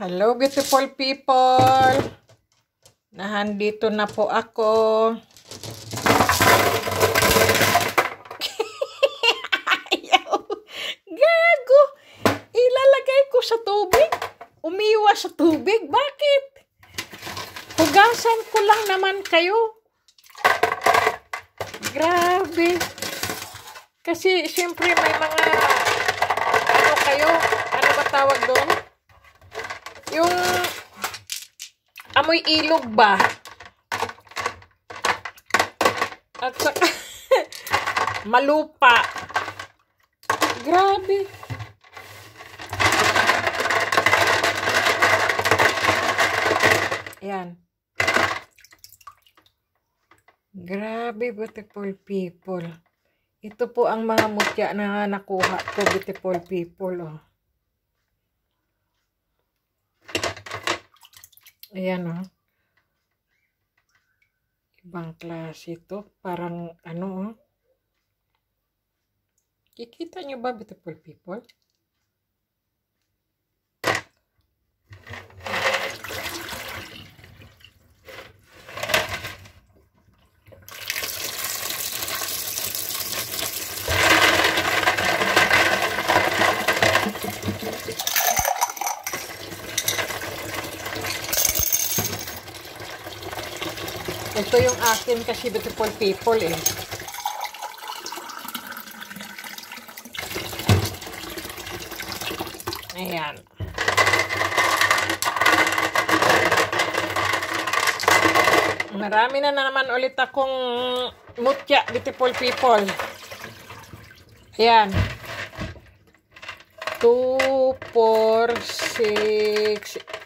Hello beautiful people! Nahandito na po ako. Ayaw! Gago! Ilalagay ko sa tubig? Umiwas sa tubig? Bakit? Hugasan ko lang naman kayo. Grabe! Kasi siyempre may mga ano kayo, ano ba tawag doon? Yung amoy ilog ba? At saka malupa. Grabe. Yan. Grabe, beautiful people. Ito po ang mga mutya na nakuha ko, beautiful people. Oh. Ayan o. Oh. Ibang klase ito. Parang ano o. Oh. Kikita nyo ba beautiful people? Ito yung akin kasi beautiful people eh. Ayan. Marami na, naman ulit akong mutya, beautiful people. Ayan. 2, 4, 6,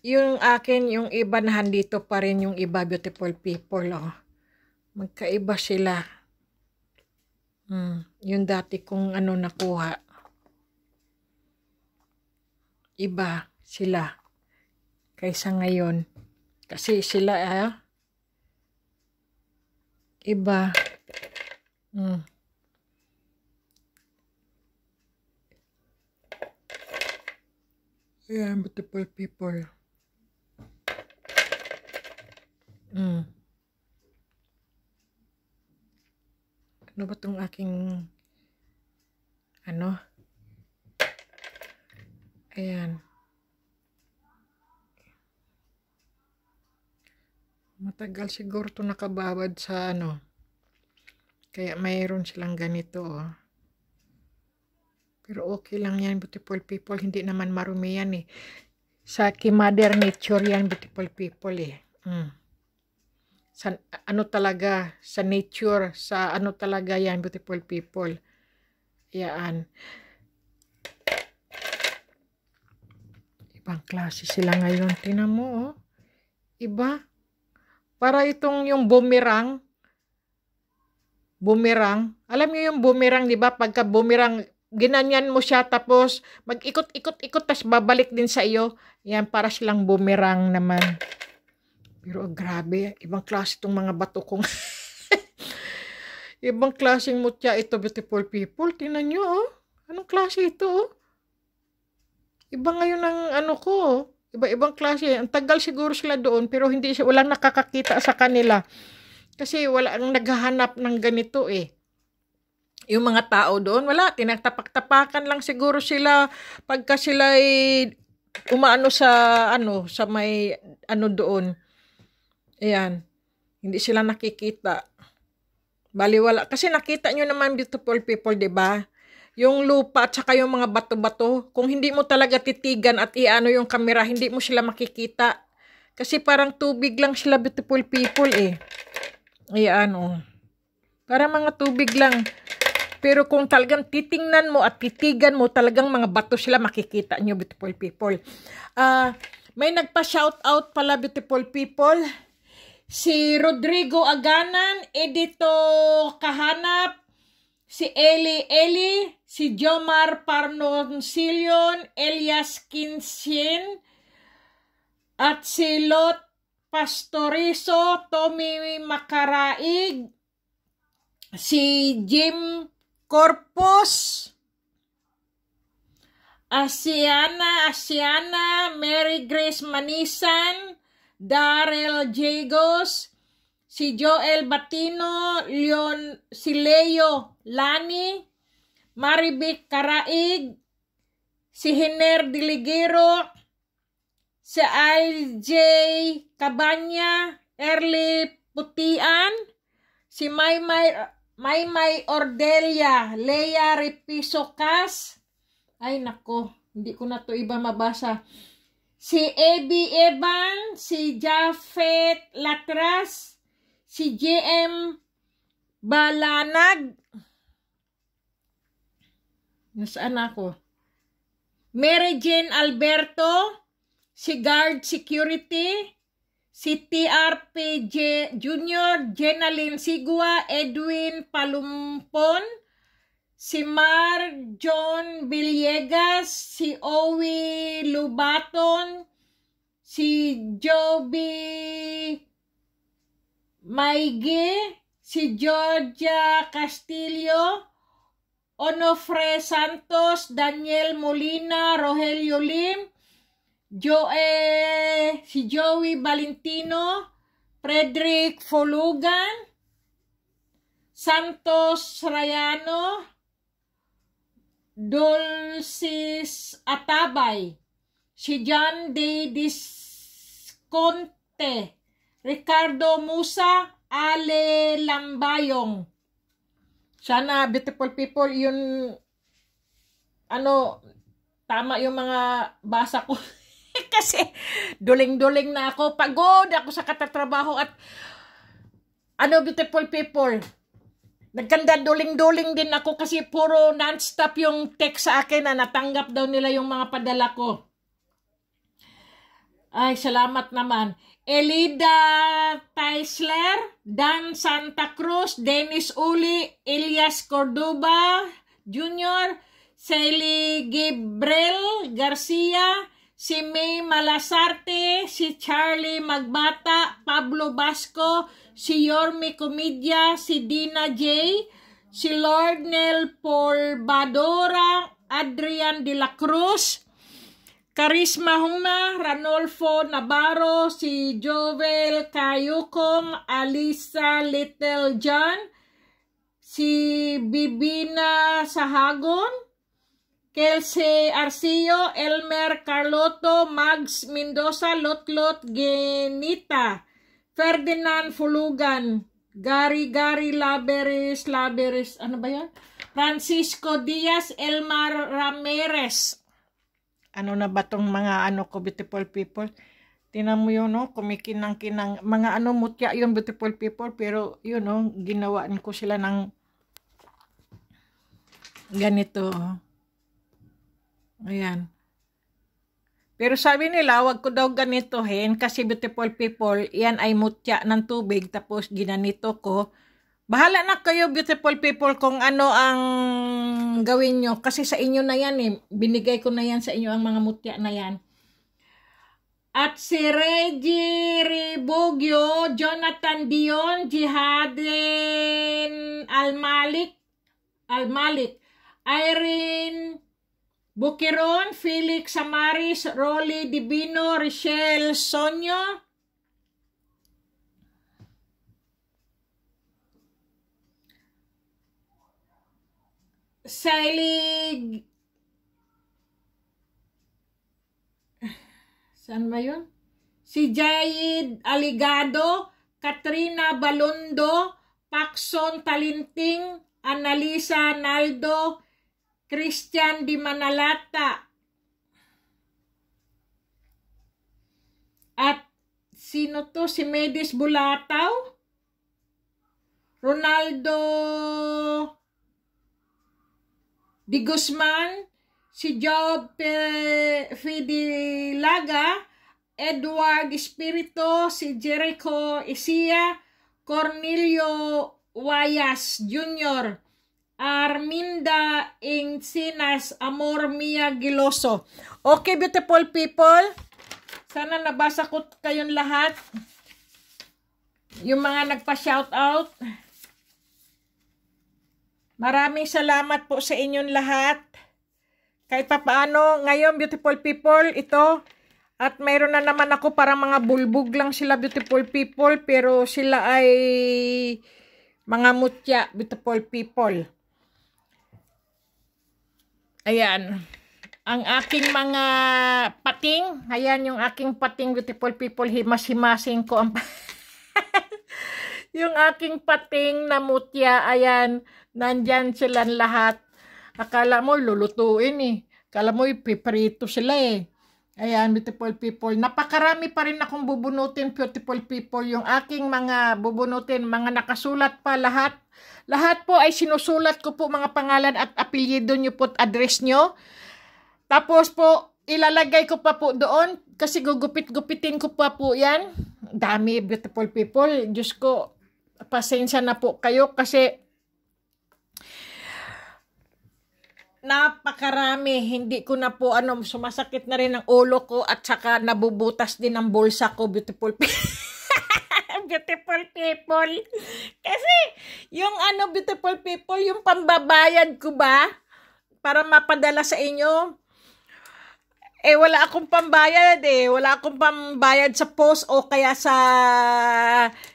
yung akin, yung iba na dito pa rin yung iba beautiful people. Oh. Magkaiba sila. Hmm. Yung dati kong ano nakuha. Iba sila kaysa ngayon. Kasi sila eh, iba. Hmm. Yeah, beautiful people. Tagal siguro to nakababad sa ano. Kaya mayroon silang ganito oh. Pero okay lang yan beautiful people. Hindi naman marumi yan eh. Sa Kimader Nature yan beautiful people eh. Mm. Sa, ano talaga, sa nature, sa ano talaga yan beautiful people. Yaan. Ibang klase sila ngayon. Tinan mo oh. Iba. Para itong yung boomerang, boomerang, alam niyo yung boomerang, di ba? Pagka boomerang, ginanyan mo siya tapos mag-ikot-ikot-ikot tapos babalik din sa iyo. Yan, para silang boomerang naman. Pero oh, grabe, ibang klase itong mga bato kong... ibang klaseng mutya ito, beautiful people. Tingnan niyo oh. Anong klase ito, oh? Iba ngayon ang ano ko, oh. Iba-ibang klase. Ang tagal siguro sila doon pero hindi siya, walang nakakakita sa kanila. Kasi wala nang naghahanap ng ganito eh. Yung mga tao doon, wala. Tinatapak-tapakan lang siguro sila pagka sila umaano sa ano, sa may ano doon. Ayan. Hindi sila nakikita. Baliwala. Kasi nakita nyo naman beautiful people, ba diba? yung lupa at saka yung mga bato-bato. Kung hindi mo talaga titigan at iano yung kamera, hindi mo sila makikita. Kasi parang tubig lang sila beautiful people eh. Ayan o. Para mga tubig lang. Pero kung talagang titingnan mo at titigan mo, talagang mga bato sila makikita nyo beautiful people. Uh, may nagpa-shoutout pala beautiful people. Si Rodrigo Aganan, Edito Kahanap, si Eli Eli, si Jomar Parnoncillion, Elias Kinsin, at si Lot Pastorizo, Tommy Makaraig, si Jim Corpus, Asiana Asiana, Mary Grace Manisan, Daryl Jagos, si Joel Batino, Leon Sileo Lani, Maribik Karaig, si Hiner Diligero, si LJ Cabanya, Erly Putian, si Maymay Maymay Ordelia, Leia Repisocas. Ay nako, hindi ko na to iba mabasa. Si AB Evan, si Jafet Latras, si JM Balanag. Nasaan ako? Mary Jane Alberto, si Guard Security, si TRPJ Junior, Jenalyn Sigua, Edwin Palumpon, si Mar John Villegas, si Owi Lubaton, si Joby Maigi si Georgia Castillo, Onofre Santos, Daniel Molina, Rogelio Lim, Joe, si Joey Valentino, Frederick Folugan, Santos Rayano, Dulcis Atabay, si John D. Disconte, Ricardo Musa, Ale Lambayong. Sana beautiful people, yun, ano, tama yung mga basa ko. Kasi duling-duling na ako. Pagod ako sa katatrabaho at ano beautiful people. Nagkanda duling-duling din ako kasi puro non-stop yung text sa akin na natanggap daw nila yung mga padala ko. Ay, salamat naman. Elida Teisler, Dan Santa Cruz, Dennis Uli, Elias Cordoba Jr., Sally Gabriel Garcia, si May Malasarte, si Charlie Magbata, Pablo Basco, si Yormi Comedia, si Dina J., si Lord Nel Badora, Adrian De La Cruz, Karisma Hungna, Ranolfo Navarro, si Jovel Kayukong, Alisa Little John, si Bibina Sahagon, Kelsey Arcio, Elmer Carlotto, Mags Mendoza, Lotlot Genita, Ferdinand Fulugan, Gary Gary Laberis, Laberis, ano ba yan? Francisco Diaz, Elmar Ramirez, ano na ba tong mga ano ko beautiful people tinan mo yun no kumikinang-kinang mga ano mutya yung beautiful people pero yun no ginawaan ko sila ng ganito oh. ayan pero sabi nila wag ko daw ganitohin kasi beautiful people yan ay mutya ng tubig tapos ginanito ko Bahala na kayo beautiful people kung ano ang gawin nyo. Kasi sa inyo na yan eh. Binigay ko na yan sa inyo ang mga mutya na yan. At si Reggie Ribugyo, Jonathan Dion, Jihadin Almalik, Almalik, Irene Bukiron, Felix Samaris, Rolly Divino, Rochelle Sonyo, Sailig. Saan ba yun? Si Jayid Aligado, Katrina Balondo, Paxson Talinting, Analisa Naldo, Christian Di Manalata. At sino to? Si Medis Bulataw? Ronaldo de Guzman, si Job eh, Fidilaga, Edward Espirito, si Jericho Isia, Cornelio Wayas Jr., Arminda Incinas Amor Mia Giloso. Okay, beautiful people. Sana nabasa ko kayong lahat. Yung mga nagpa-shoutout. out Maraming salamat po sa inyong lahat. Kahit pa paano, ngayon beautiful people, ito. At mayroon na naman ako para mga bulbog lang sila beautiful people. Pero sila ay mga mutya beautiful people. Ayan. Ang aking mga pating. Ayan yung aking pating beautiful people. Himas-himasin ko ang yung aking pating na mutya, ayan, nandyan sila lahat. Akala mo, lulutuin eh. Akala mo, ipiprito sila eh. Ayan, beautiful people. Napakarami pa rin akong bubunutin, beautiful people. Yung aking mga bubunutin, mga nakasulat pa lahat. Lahat po ay sinusulat ko po mga pangalan at apelyido nyo po at address nyo. Tapos po, ilalagay ko pa po doon kasi gugupit-gupitin ko pa po yan. Dami, beautiful people. Diyos ko, pasensya na po kayo kasi napakarami. Hindi ko na po, ano, sumasakit na rin ang ulo ko at saka nabubutas din ang bulsa ko, beautiful people. beautiful people. Kasi, yung ano, beautiful people, yung pambabayad ko ba, para mapadala sa inyo, eh, wala akong pambayad eh. Wala akong pambayad sa post o kaya sa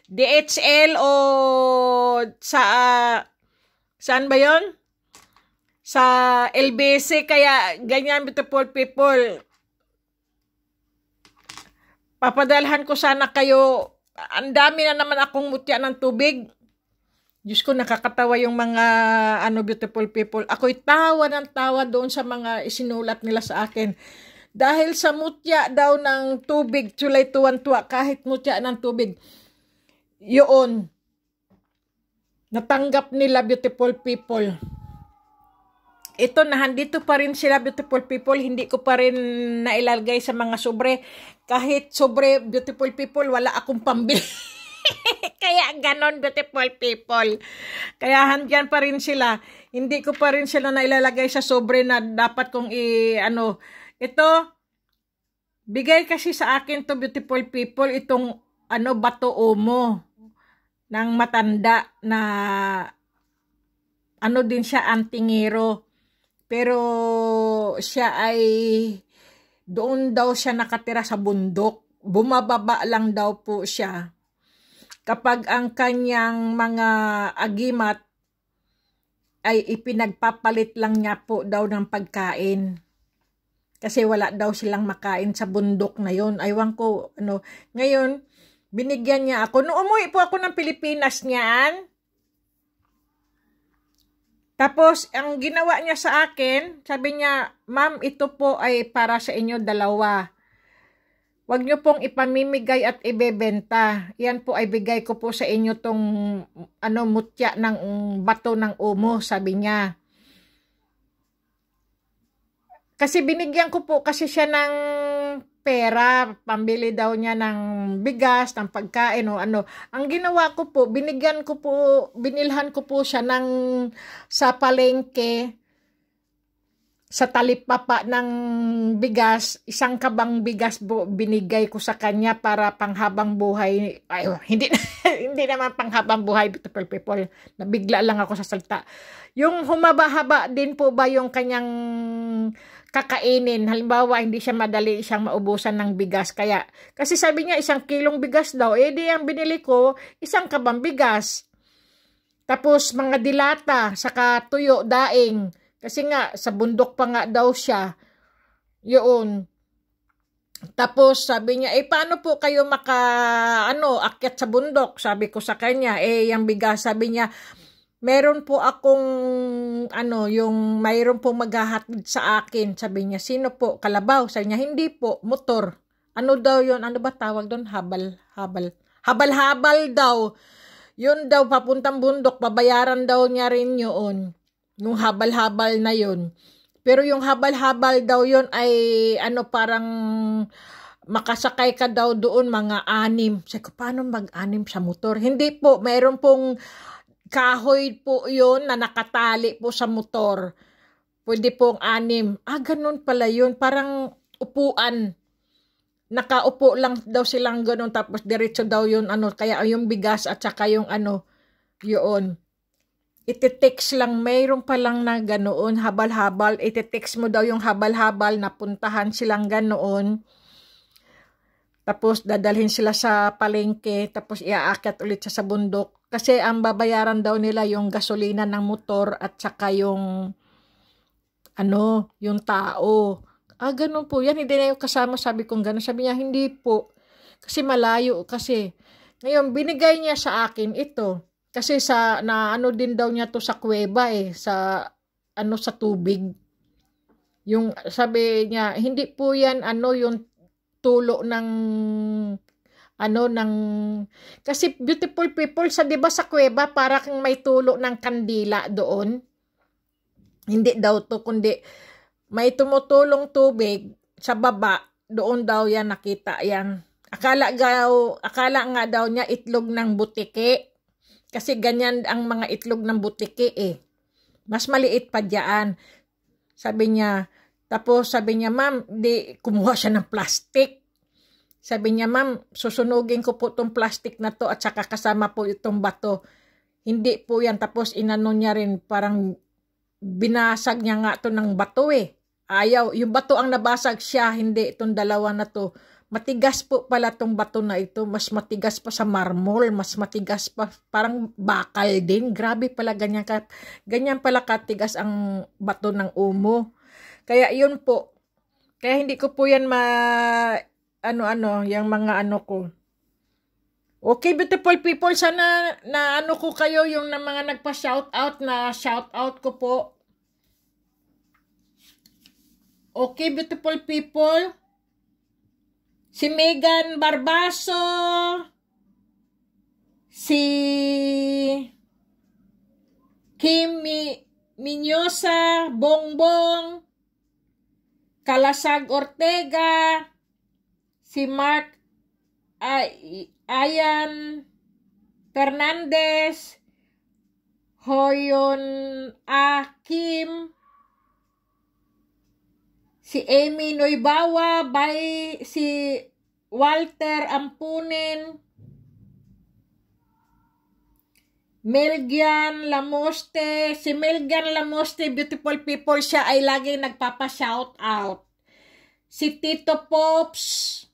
DHL o sa, uh, saan ba yon Sa LBC. Kaya, ganyan beautiful people. Papadalhan ko sana kayo. Ang dami na naman akong mutya ng tubig. Diyos ko, nakakatawa yung mga ano beautiful people. Ako'y tawa ng tawa doon sa mga isinulat nila sa akin. Dahil sa mutya daw ng tubig, tulay tuwan-tuwa kahit mutya ng tubig. Yun, natanggap nila beautiful people. Ito na, dito pa rin sila beautiful people. Hindi ko pa rin nailalagay sa mga sobre. Kahit sobre beautiful people, wala akong pambili. Kaya ganon beautiful people. Kaya handyan pa rin sila. Hindi ko pa rin sila nailalagay sa sobre na dapat kong i-ano ito, bigay kasi sa akin to beautiful people itong ano bato omo ng matanda na ano din siya antingero. Pero siya ay doon daw siya nakatira sa bundok. Bumababa lang daw po siya. Kapag ang kanyang mga agimat ay ipinagpapalit lang niya po daw ng pagkain. Kasi wala daw silang makain sa bundok na yon. Aywan ko, ano. Ngayon, binigyan niya ako. Noong umuwi po ako ng Pilipinas niyan, tapos, ang ginawa niya sa akin, sabi niya, Ma'am, ito po ay para sa inyo dalawa. Huwag niyo pong ipamimigay at ibebenta. Yan po ay bigay ko po sa inyo tong ano, mutya ng bato ng umo, sabi niya. Kasi binigyan ko po kasi siya ng pera, pambili daw niya ng bigas, ng pagkain o ano. Ang ginawa ko po, binigyan ko po, binilhan ko po siya ng sa palengke sa talipapa ng bigas, isang kabang bigas bo, binigay ko sa kanya para panghabang buhay. Ay, oh, hindi, hindi naman panghabang buhay, beautiful people. Nabigla lang ako sa salta. Yung humaba-haba din po ba yung kanyang kakainin. Halimbawa, hindi siya madali siyang maubusan ng bigas. Kaya, kasi sabi niya, isang kilong bigas daw. Eh, di ang binili ko, isang kabang bigas. Tapos, mga dilata, saka tuyo, daing. Kasi nga, sa bundok pa nga daw siya. Yun. Tapos, sabi niya, eh, paano po kayo maka, ano, akyat sa bundok? Sabi ko sa kanya, eh, yung bigas, sabi niya, meron po akong ano, yung mayroon po maghahatid sa akin. Sabi niya, sino po? Kalabaw. Sabi niya, hindi po, motor. Ano daw yon Ano ba tawag doon? Habal, habal. Habal-habal daw. Yun daw, papuntang bundok, babayaran daw niya rin yun. Yung habal-habal na yun. Pero yung habal-habal daw yon ay ano parang makasakay ka daw doon mga anim. Sabi ko, paano mag-anim sa motor? Hindi po, mayroon pong kahoy po yon na nakatali po sa motor. Pwede pong anim. Ah, ganun pala yun. Parang upuan. Nakaupo lang daw silang ganun. Tapos diretso daw yun. Ano, kaya yung bigas at saka yung ano, yun. Ititext lang. Mayroon palang na ganoon. Habal-habal. Ititext mo daw yung habal-habal. Napuntahan silang ganoon. Tapos dadalhin sila sa palengke. Tapos iaakyat ulit sa bundok kasi ang babayaran daw nila yung gasolina ng motor at saka yung ano, yung tao. Ah, ganun po. Yan, hindi na yung kasama. Sabi kong ganun. Sabi niya, hindi po. Kasi malayo. Kasi, ngayon, binigay niya sa akin ito. Kasi sa, na ano din daw niya to sa kuweba eh. Sa, ano, sa tubig. Yung, sabi niya, hindi po yan, ano, yung tulo ng ano ng kasi beautiful people sa 'di ba sa kuweba para kang may tulo ng kandila doon. Hindi daw to kundi may tumutulong tubig sa baba doon daw yan nakita yan. Akala gaw, akala nga daw niya itlog ng butiki. Kasi ganyan ang mga itlog ng butiki eh. Mas maliit pa diyan. Sabi niya, tapos sabi niya, ma'am, di kumuha siya ng plastic sabi niya, ma'am, susunugin ko po itong plastic na to at saka kasama po itong bato. Hindi po yan. Tapos inano niya rin, parang binasag niya nga to ng bato eh. Ayaw, yung bato ang nabasag siya, hindi itong dalawa na to. Matigas po pala tong bato na ito. Mas matigas pa sa marmol. Mas matigas pa. Parang bakal din. Grabe pala ganyan, ka, ganyan pala katigas ang bato ng umo. Kaya yun po. Kaya hindi ko po yan ma ano-ano, yung mga ano ko. Okay, beautiful people, sana na ano ko kayo yung na mga nagpa-shout out na shout out ko po. Okay, beautiful people. Si Megan Barbaso. Si Kim Mi Minyosa, Bongbong, Kalasag Ortega, si Mark ay, Ayan Fernandez, Hoyon Akim, si Amy Noibawa, by si Walter Ampunin, Melgian Lamoste, si Melgian Lamoste, beautiful people siya, ay lagi nagpapa-shout out. Si Tito Pops,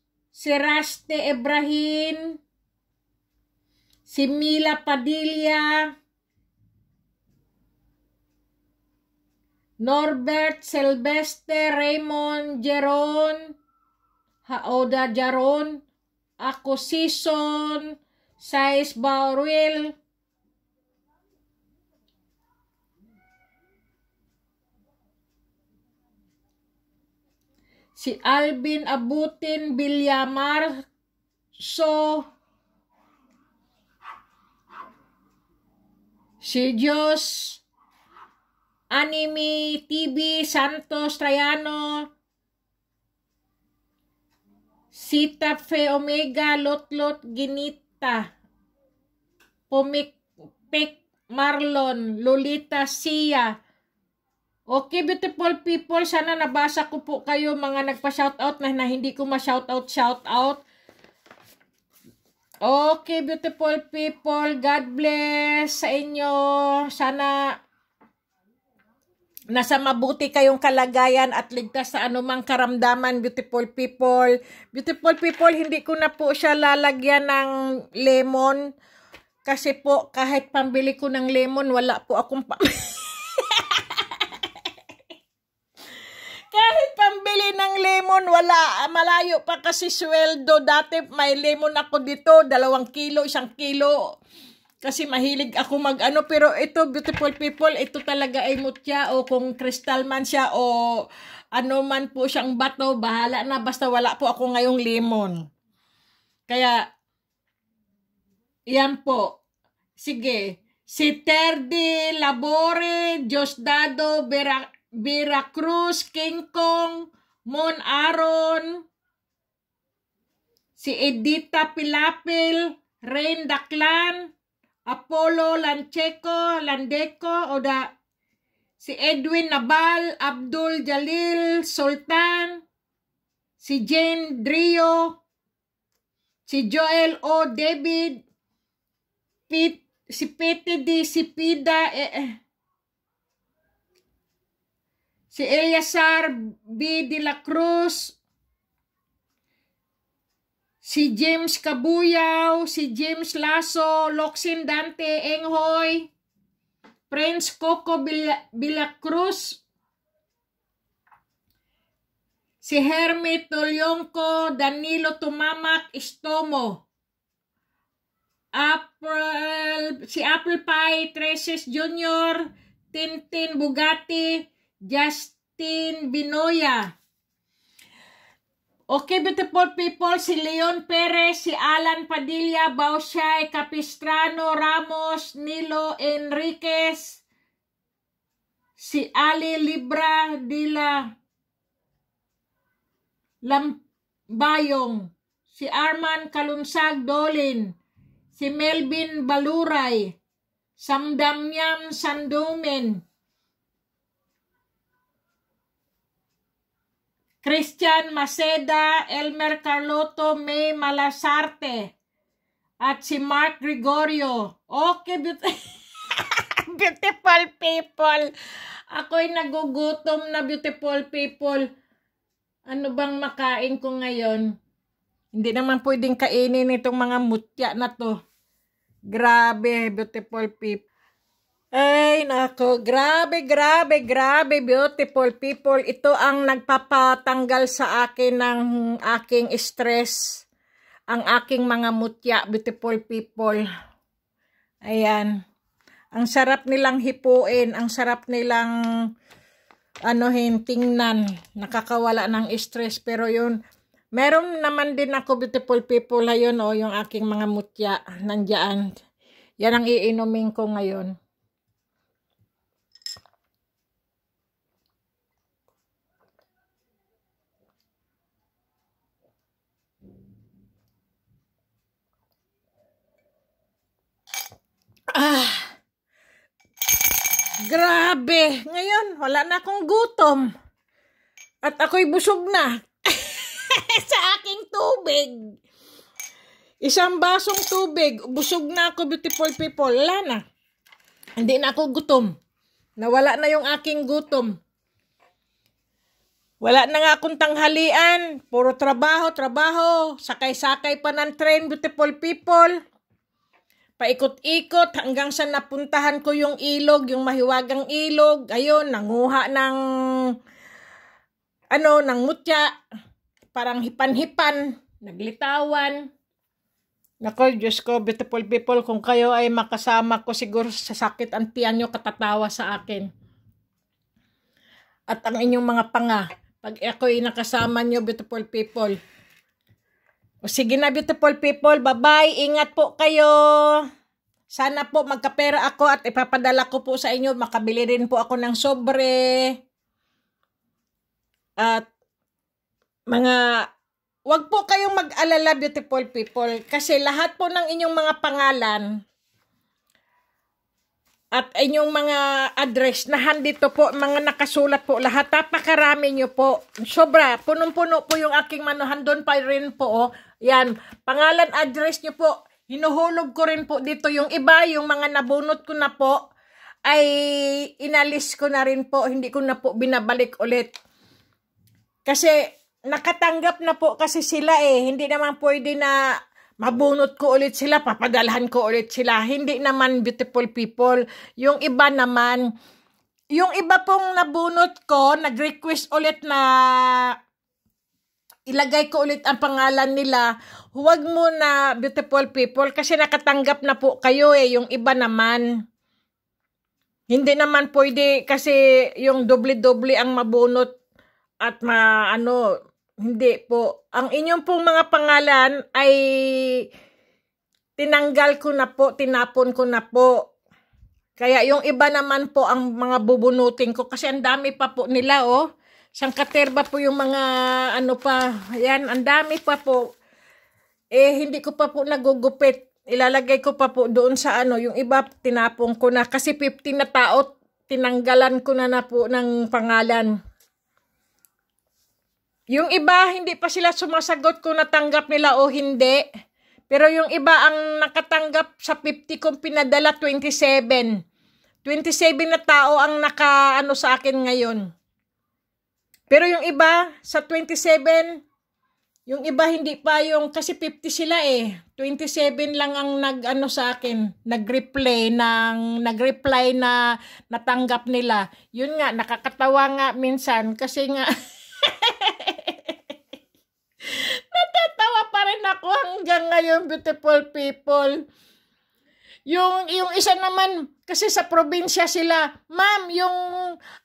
si Raste Ibrahim, si Mila Padilla, Norbert Silvestre Raymond Jeron, Haoda Jaron, Ako Sison, Saiz Bauruel, si Alvin Abutin Villamar so si Jos Anime TV Santos Trayano Sita Fe Omega Lotlot Ginita Pumikpik Marlon Lolita Sia Okay, beautiful people. Sana nabasa ko po kayo mga nagpa-shoutout na, na hindi ko ma-shoutout, shoutout. Okay, beautiful people. God bless sa inyo. Sana nasa mabuti kayong kalagayan at ligtas sa anumang karamdaman, beautiful people. Beautiful people, hindi ko na po siya lalagyan ng lemon. Kasi po, kahit pambili ko ng lemon, wala po akong pa... Kahit pambili ng lemon, wala. Malayo pa kasi sweldo. Dati may lemon ako dito, dalawang kilo, isang kilo. Kasi mahilig ako mag-ano. Pero ito, beautiful people, ito talaga ay mutya o kung crystal man siya o ano man po siyang bato, bahala na. Basta wala po ako ngayong lemon. Kaya, yan po. Sige. Si Terdi Labore, Diosdado Vera Veracruz, King Kong, Mon Aron, si Edita Pilapil, Rain Daklan, Apollo Lancheco, Landeco, o da, si Edwin Nabal, Abdul Jalil, Sultan, si Jane Drio, si Joel O. David, Pete, si Pete D. Sipida, eh, eh, si Eliasar B. De La Cruz, si James Kabuyaw, si James Lasso, Loxin Dante Enghoy, Prince Coco Bilacruz, si Hermit Tolionco, Danilo Tumamak Istomo, April, si Apple Pie Treses Jr., Tintin Bugatti, Justin Binoya. Okay, beautiful people, si Leon Perez, si Alan Padilla, Bausay, Capistrano, Ramos, Nilo Enriquez, si Ali Libra Dila, Lambayong, si Arman Kalunsag Dolin, si Melvin Baluray, Samdamyam Sandumen, Christian Maceda, Elmer Carlotto, May Malasarte, at si Mark Gregorio. Okay, oh, beautiful, beautiful people. Ako'y nagugutom na beautiful people. Ano bang makain ko ngayon? Hindi naman pwedeng kainin itong mga mutya na to. Grabe, beautiful people. Ay, nako, grabe, grabe, grabe, beautiful people. Ito ang nagpapatanggal sa akin ng aking stress, ang aking mga mutya, beautiful people. Ayan. Ang sarap nilang hipuin, ang sarap nilang anuhin, tingnan, nakakawala ng stress. Pero yun, meron naman din ako beautiful people, ayun o, oh, yung aking mga mutya, nandiyan. Yan ang iinumin ko ngayon. Ah, grabe. Ngayon, wala na akong gutom. At ako'y busog na. sa aking tubig. Isang basong tubig. Busog na ako, beautiful people. Wala na. Hindi na ako gutom. Nawala na yung aking gutom. Wala na nga akong tanghalian. Puro trabaho, trabaho. Sakay-sakay pa ng train, beautiful people paikot-ikot hanggang sa napuntahan ko yung ilog, yung mahiwagang ilog. Ayun, nanguha ng ano, ng mutya. Parang hipan-hipan, naglitawan. Nako, Diyos ko, beautiful people, kung kayo ay makasama ko, siguro sa sakit ang tiyan nyo katatawa sa akin. At ang inyong mga panga, pag ako'y nakasama nyo, beautiful people, o sige na beautiful people, bye-bye. Ingat po kayo. Sana po magkapera ako at ipapadala ko po sa inyo. Makabili rin po ako ng sobre. At mga wag po kayong mag-alala beautiful people kasi lahat po ng inyong mga pangalan at inyong mga address na handito po, mga nakasulat po lahat. Napakarami nyo po. Sobra, punong-puno po yung aking manuhan doon pa rin po. Oh. Yan, pangalan, address nyo po. Hinuhulog ko rin po dito yung iba, yung mga nabunot ko na po, ay inalis ko na rin po. Hindi ko na po binabalik ulit. Kasi nakatanggap na po kasi sila eh. Hindi naman pwede na mabunot ko ulit sila, papadalhan ko ulit sila. Hindi naman beautiful people. Yung iba naman, yung iba pong nabunot ko, nag-request ulit na ilagay ko ulit ang pangalan nila. Huwag mo na beautiful people kasi nakatanggap na po kayo eh, yung iba naman. Hindi naman pwede kasi yung doble-doble ang mabunot at ma ano hindi po. Ang inyong pong mga pangalan ay tinanggal ko na po, tinapon ko na po. Kaya yung iba naman po ang mga bubunutin ko kasi ang dami pa po nila oh. Sangkaterba po yung mga ano pa. Ayan, ang dami pa po. Eh, hindi ko pa po nagugupit. Ilalagay ko pa po doon sa ano. Yung iba, tinapong ko na. Kasi 50 na tao, tinanggalan ko na na po ng pangalan. Yung iba, hindi pa sila sumasagot kung natanggap nila o hindi. Pero yung iba ang nakatanggap sa 50 kong pinadala, 27. 27 na tao ang nakaano sa akin ngayon. Pero yung iba sa 27, yung iba hindi pa yung kasi 50 sila eh. 27 lang ang nag ano sa akin, nag-reply ng nag-reply na natanggap nila. Yun nga nakakatawa nga minsan kasi nga Natatawa pa rin ako hanggang ngayon, beautiful people. Yung, yung isa naman, kasi sa probinsya sila, ma'am, yung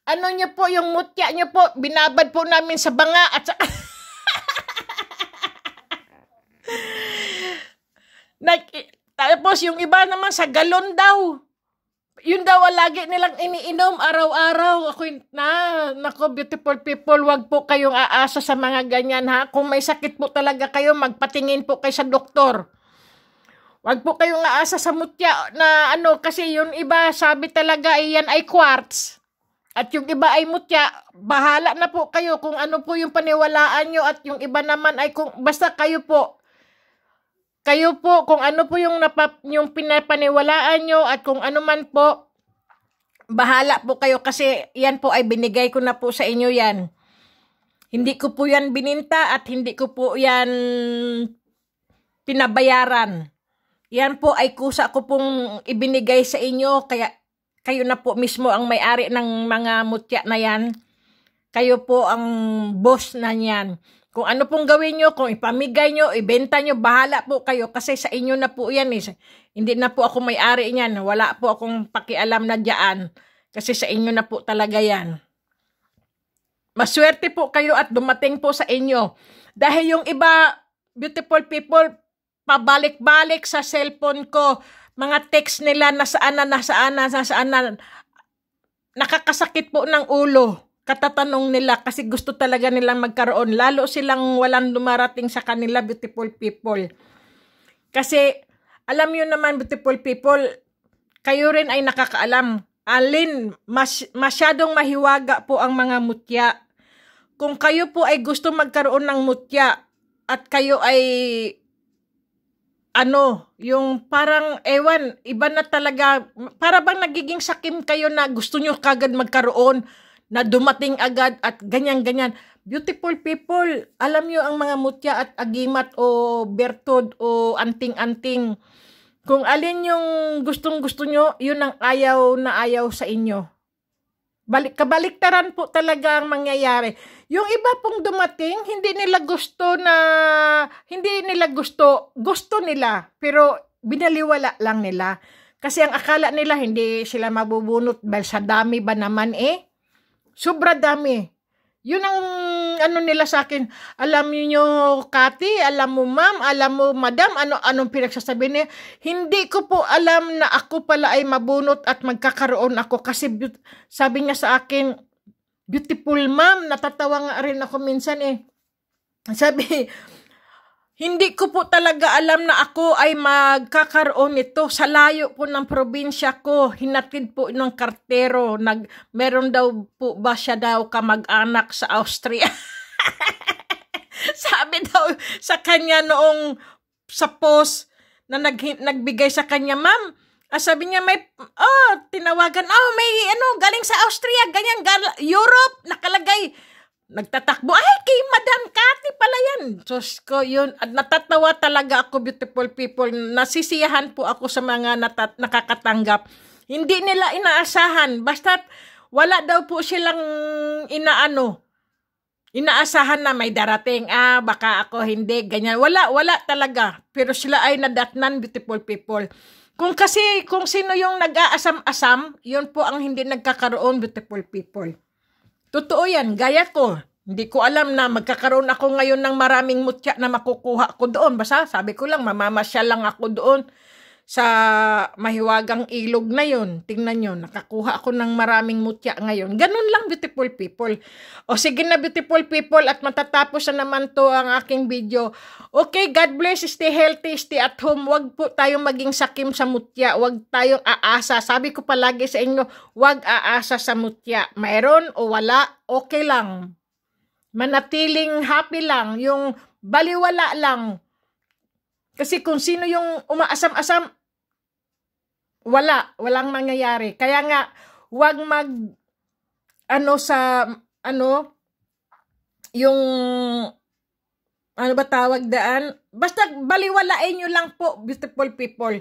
ano nyo po, yung mutya nyo po, binabad po namin sa banga at sa... Nag, tapos yung iba naman sa galon daw yun daw ang lagi nilang iniinom araw-araw. Ako na, nako beautiful people, wag po kayong aasa sa mga ganyan ha. Kung may sakit po talaga kayo, magpatingin po kayo sa doktor. Wag po kayong aasa sa mutya na ano kasi yung iba sabi talaga iyan ay quartz. At yung iba ay mutya, bahala na po kayo kung ano po yung paniwalaan nyo at yung iba naman ay kung basta kayo po kayo po, kung ano po yung, napap, yung pinapaniwalaan nyo at kung ano man po, bahala po kayo kasi yan po ay binigay ko na po sa inyo yan. Hindi ko po yan bininta at hindi ko po yan pinabayaran. Yan po ay kusa ko pong ibinigay sa inyo kaya kayo na po mismo ang may-ari ng mga mutya na yan. Kayo po ang boss na yan. Kung ano pong gawin nyo, kung ipamigay nyo, ibenta nyo, bahala po kayo kasi sa inyo na po yan. Eh. Hindi na po ako may-ari niyan. Wala po akong pakialam na dyan kasi sa inyo na po talaga yan. Maswerte po kayo at dumating po sa inyo. Dahil yung iba, beautiful people, pabalik-balik sa cellphone ko, mga text nila, nasaan na, nasaan na, nasaan na, nakakasakit po ng ulo katatanong nila kasi gusto talaga nilang magkaroon. Lalo silang walang dumarating sa kanila, beautiful people. Kasi, alam yun naman, beautiful people, kayo rin ay nakakaalam. Alin, mas, masyadong mahiwaga po ang mga mutya. Kung kayo po ay gusto magkaroon ng mutya at kayo ay ano, yung parang, ewan, iba na talaga, para bang nagiging sakim kayo na gusto nyo kagad magkaroon na dumating agad at ganyan-ganyan. Beautiful people, alam nyo ang mga mutya at agimat o bertod o anting-anting. Kung alin yung gustong-gusto nyo, yun ang ayaw na ayaw sa inyo. Balik, kabaliktaran po talaga ang mangyayari. Yung iba pong dumating, hindi nila gusto na, hindi nila gusto, gusto nila, pero binaliwala lang nila. Kasi ang akala nila, hindi sila mabubunot dahil sa dami ba naman eh Sobra dami. Yun ang ano nila sa akin. Alam niyo, Kati, alam mo ma'am, alam mo madam, ano anong pinagsasabi niya. Hindi ko po alam na ako pala ay mabunot at magkakaroon ako kasi sabi niya sa akin, beautiful ma'am, natatawa nga rin ako minsan eh. Sabi, hindi ko po talaga alam na ako ay magkakaroon nito sa layo po ng probinsya ko. Hinatid po ng kartero. Nag, meron daw po ba siya daw kamag-anak sa Austria? Sabi daw sa kanya noong sa post na nag, nagbigay sa kanya, Ma'am, Ah, sabi niya may oh, tinawagan, oh, may ano, galing sa Austria, ganyan, gal Europe, nakalagay nagtatakbo. Ay, kay Madam Cathy pala yan. Diyos ko, yun. At natatawa talaga ako, beautiful people. Nasisiyahan po ako sa mga natat nakakatanggap. Hindi nila inaasahan. Basta wala daw po silang inaano. Inaasahan na may darating. Ah, baka ako hindi. Ganyan. Wala, wala talaga. Pero sila ay nadatnan, beautiful people. Kung kasi, kung sino yung nag-aasam-asam, yun po ang hindi nagkakaroon, beautiful people. Totoo yan, gaya ko. Hindi ko alam na magkakaroon ako ngayon ng maraming mutya na makukuha ko doon. Basta sabi ko lang, mamamasyal lang ako doon sa mahiwagang ilog na yon. Tingnan nyo, nakakuha ako ng maraming mutya ngayon. Ganun lang, beautiful people. O sige na, beautiful people, at matatapos na naman to ang aking video. Okay, God bless, stay healthy, stay at home. Huwag po tayong maging sakim sa mutya. Huwag tayong aasa. Sabi ko palagi sa inyo, huwag aasa sa mutya. Mayroon o wala, okay lang. Manatiling happy lang. Yung baliwala lang kasi kung sino yung umaasam-asam, wala, walang mangyayari. Kaya nga, wag mag, ano sa, ano, yung, ano ba tawag daan? Basta baliwalain nyo lang po, beautiful people.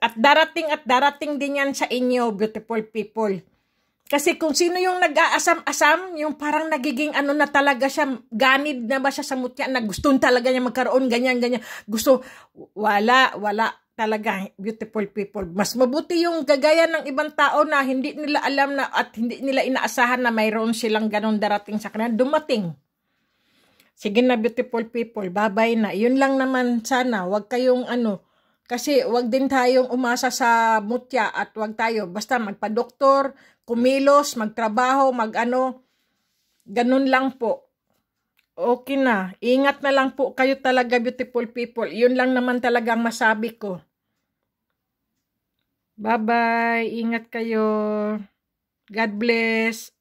At darating at darating din yan sa inyo, beautiful people. Kasi kung sino yung nag-aasam-asam, yung parang nagiging ano na talaga siya, ganid na ba siya sa mutya, na gusto talaga niya magkaroon, ganyan, ganyan. Gusto, wala, wala talaga beautiful people. Mas mabuti yung gagaya ng ibang tao na hindi nila alam na at hindi nila inaasahan na mayroon silang ganun darating sa kanila. Dumating. Sige na beautiful people, babay na. Yun lang naman sana, wag kayong ano, kasi wag din tayong umasa sa mutya at wag tayo basta magpa-doktor, kumilos, magtrabaho, magano. Ganun lang po. Okay na. Ingat na lang po kayo talaga beautiful people. Yun lang naman talaga ang masabi ko. Bye-bye. Ingat kayo. God bless.